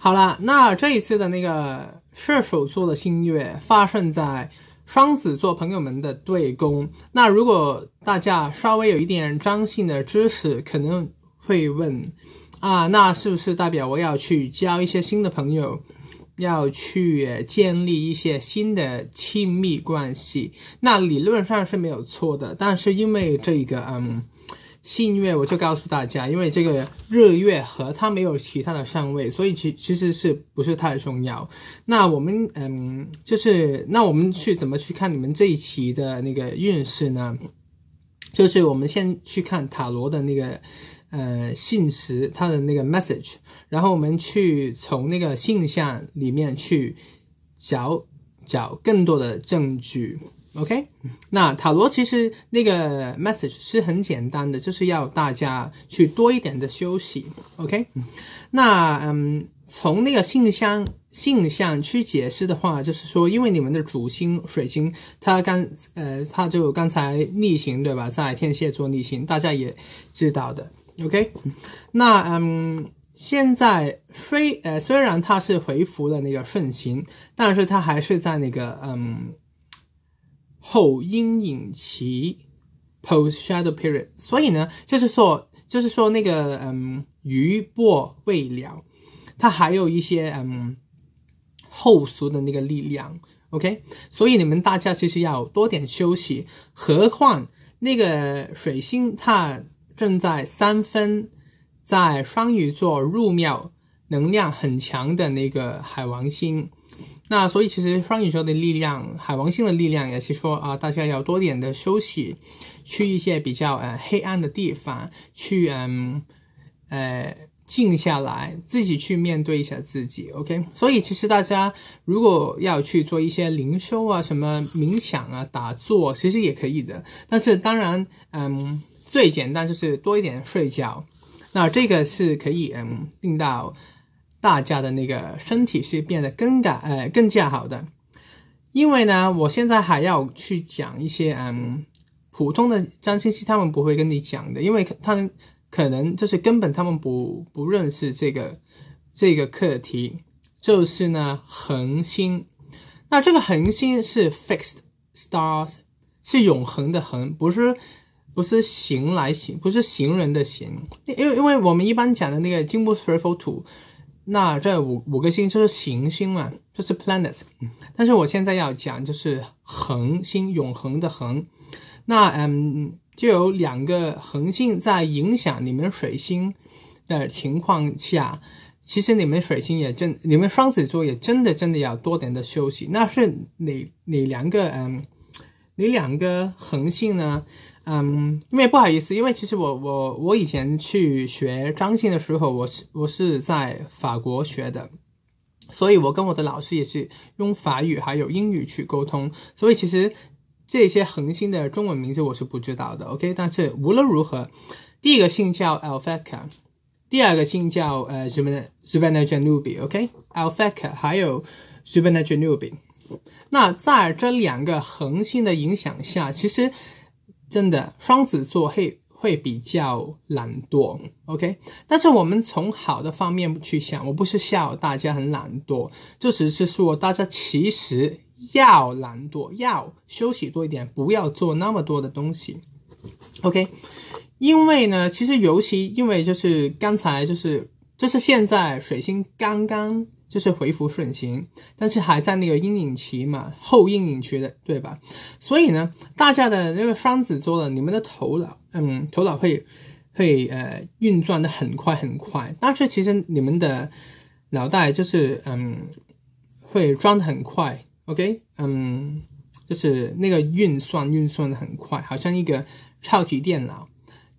好了，那这一次的那个射手座的新月发生在双子座朋友们的对宫。那如果大家稍微有一点张性的知识，可能会问啊，那是不是代表我要去交一些新的朋友，要去建立一些新的亲密关系？那理论上是没有错的，但是因为这个，嗯。信月我就告诉大家，因为这个日月和它没有其他的相位，所以其其实是不是太重要。那我们嗯，就是那我们去怎么去看你们这一期的那个运势呢？就是我们先去看塔罗的那个呃信实，它的那个 message，然后我们去从那个信象里面去找找更多的证据。OK，那塔罗其实那个 message 是很简单的，就是要大家去多一点的休息。OK，那嗯，从那个信箱信箱去解释的话，就是说，因为你们的主星水星，它刚呃，它就刚才逆行，对吧？在天蝎座逆行，大家也知道的。OK，那嗯，现在虽呃虽然它是回复了那个顺行，但是它还是在那个嗯。后阴影期，post shadow period，所以呢，就是说，就是说那个，嗯，余波未了，它还有一些，嗯，后俗的那个力量，OK。所以你们大家其实要多点休息。何况那个水星它正在三分，在双鱼座入庙，能量很强的那个海王星。那所以其实双鱼座的力量，海王星的力量也是说啊，大家要多点的休息，去一些比较呃黑暗的地方，去嗯呃静下来，自己去面对一下自己。OK，所以其实大家如果要去做一些灵修啊，什么冥想啊、打坐，其实也可以的。但是当然，嗯，最简单就是多一点睡觉，那这个是可以嗯令到。大家的那个身体是变得更改，呃，更加好的。因为呢，我现在还要去讲一些，嗯，普通的张星星他们不会跟你讲的，因为他们可能就是根本他们不不认识这个这个课题，就是呢恒星。那这个恒星是 fixed stars，是永恒的恒，不是不是行来行，不是行人的行。因为因为我们一般讲的那个金木水火土。那这五五个星就是行星嘛，就是 planets。但是我现在要讲就是恒星，永恒的恒。那嗯，就有两个恒星在影响你们水星的情况下，其实你们水星也真，你们双子座也真的真的要多点的休息。那是哪哪两个嗯，哪两个恒星呢？嗯，因为不好意思，因为其实我我我以前去学张星的时候，我是我是在法国学的，所以我跟我的老师也是用法语还有英语去沟通，所以其实这些恒星的中文名字我是不知道的，OK？但是无论如何，第一个姓叫 a l p h a k a 第二个姓叫呃 z u b a z u b a n a j a n u b i o k a l p h a k a 还有 z u b a n a Janubi，那在这两个恒星的影响下，其实。真的，双子座会会比较懒惰，OK？但是我们从好的方面去想，我不是笑大家很懒惰，就只是说大家其实要懒惰，要休息多一点，不要做那么多的东西，OK？因为呢，其实尤其因为就是刚才就是就是现在水星刚刚。就是回复顺行，但是还在那个阴影期嘛，后阴影期的，对吧？所以呢，大家的那个双子座的，你们的头脑，嗯，头脑会，会呃运转的很快很快，但是其实你们的脑袋就是嗯会转的很快，OK，嗯，就是那个运算运算的很快，好像一个超级电脑，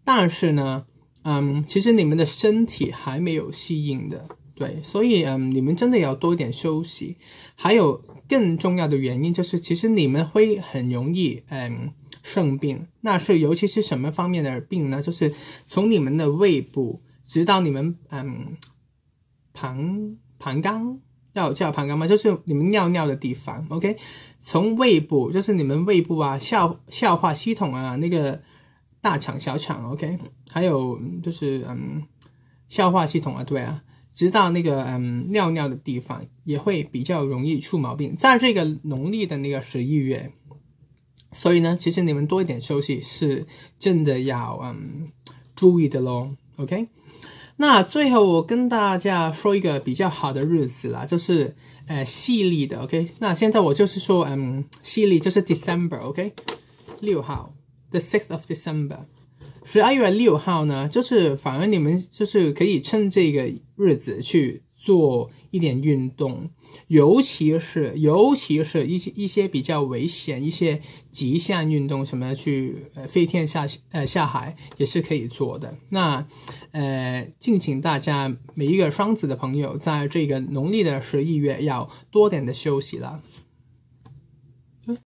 但是呢，嗯，其实你们的身体还没有适应的。对，所以嗯，你们真的要多一点休息。还有更重要的原因就是，其实你们会很容易嗯生病。那是尤其是什么方面的病呢？就是从你们的胃部，直到你们嗯，膀膀胱要叫膀胱吗？就是你们尿尿的地方。OK，从胃部就是你们胃部啊，消消化系统啊，那个大肠小肠。OK，还有就是嗯，消化系统啊，对啊。直到那个嗯尿尿的地方也会比较容易出毛病，在这个农历的那个十一月，所以呢，其实你们多一点休息是真的要嗯注意的喽。OK，那最后我跟大家说一个比较好的日子啦，就是呃西历的 OK。那现在我就是说嗯西历就是 December OK，六号，the sixth of December。十二月六号呢，就是反而你们就是可以趁这个日子去做一点运动，尤其是尤其是一些一些比较危险、一些极限运动，什么去呃飞天下呃下海也是可以做的。那呃，敬请大家每一个双子的朋友，在这个农历的十一月要多点的休息了。